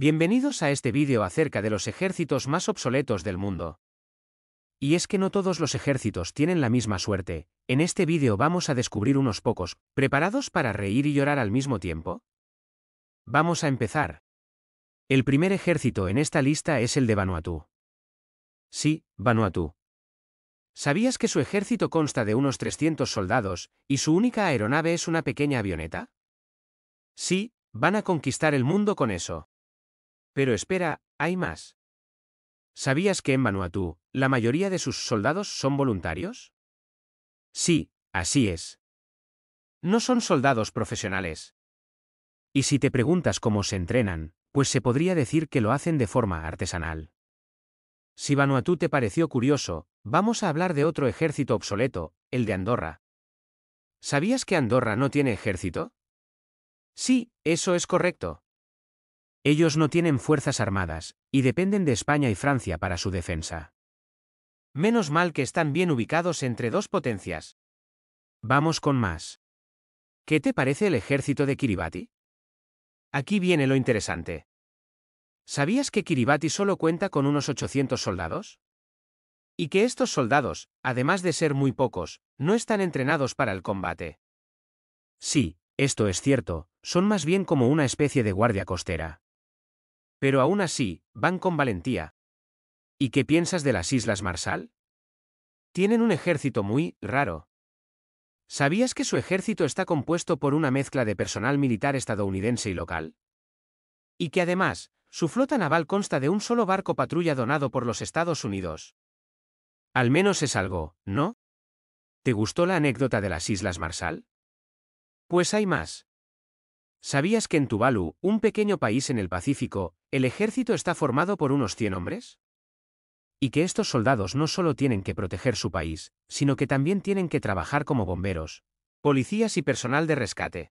Bienvenidos a este vídeo acerca de los ejércitos más obsoletos del mundo. Y es que no todos los ejércitos tienen la misma suerte, en este vídeo vamos a descubrir unos pocos, ¿preparados para reír y llorar al mismo tiempo? Vamos a empezar. El primer ejército en esta lista es el de Vanuatu. Sí, Vanuatu. ¿Sabías que su ejército consta de unos 300 soldados, y su única aeronave es una pequeña avioneta? Sí, van a conquistar el mundo con eso. Pero espera, hay más. ¿Sabías que en Vanuatu, la mayoría de sus soldados son voluntarios? Sí, así es. No son soldados profesionales. Y si te preguntas cómo se entrenan, pues se podría decir que lo hacen de forma artesanal. Si Vanuatu te pareció curioso, vamos a hablar de otro ejército obsoleto, el de Andorra. ¿Sabías que Andorra no tiene ejército? Sí, eso es correcto. Ellos no tienen fuerzas armadas, y dependen de España y Francia para su defensa. Menos mal que están bien ubicados entre dos potencias. Vamos con más. ¿Qué te parece el ejército de Kiribati? Aquí viene lo interesante. ¿Sabías que Kiribati solo cuenta con unos 800 soldados? Y que estos soldados, además de ser muy pocos, no están entrenados para el combate. Sí, esto es cierto, son más bien como una especie de guardia costera. Pero aún así, van con valentía. ¿Y qué piensas de las Islas Marsal? Tienen un ejército muy raro. ¿Sabías que su ejército está compuesto por una mezcla de personal militar estadounidense y local? Y que además, su flota naval consta de un solo barco patrulla donado por los Estados Unidos. Al menos es algo, ¿no? ¿Te gustó la anécdota de las Islas Marsal? Pues hay más. ¿Sabías que en Tuvalu, un pequeño país en el Pacífico, el ejército está formado por unos 100 hombres? Y que estos soldados no solo tienen que proteger su país, sino que también tienen que trabajar como bomberos, policías y personal de rescate.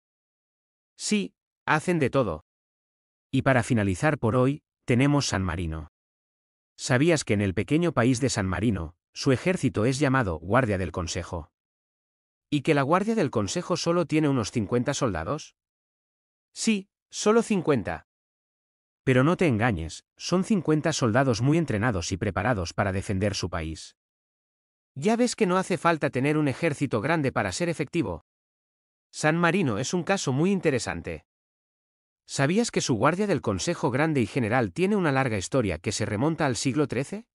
Sí, hacen de todo. Y para finalizar por hoy, tenemos San Marino. ¿Sabías que en el pequeño país de San Marino, su ejército es llamado Guardia del Consejo? ¿Y que la Guardia del Consejo solo tiene unos 50 soldados? Sí, solo 50. Pero no te engañes, son 50 soldados muy entrenados y preparados para defender su país. Ya ves que no hace falta tener un ejército grande para ser efectivo. San Marino es un caso muy interesante. ¿Sabías que su guardia del Consejo Grande y General tiene una larga historia que se remonta al siglo XIII?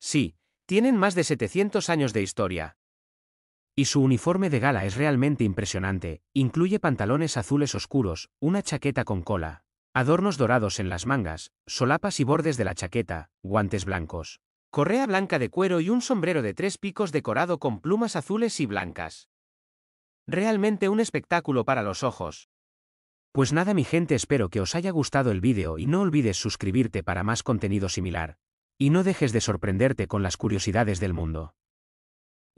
Sí, tienen más de 700 años de historia. Y su uniforme de gala es realmente impresionante, incluye pantalones azules oscuros, una chaqueta con cola, adornos dorados en las mangas, solapas y bordes de la chaqueta, guantes blancos, correa blanca de cuero y un sombrero de tres picos decorado con plumas azules y blancas. Realmente un espectáculo para los ojos. Pues nada mi gente espero que os haya gustado el vídeo y no olvides suscribirte para más contenido similar. Y no dejes de sorprenderte con las curiosidades del mundo.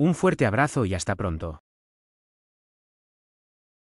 Un fuerte abrazo y hasta pronto.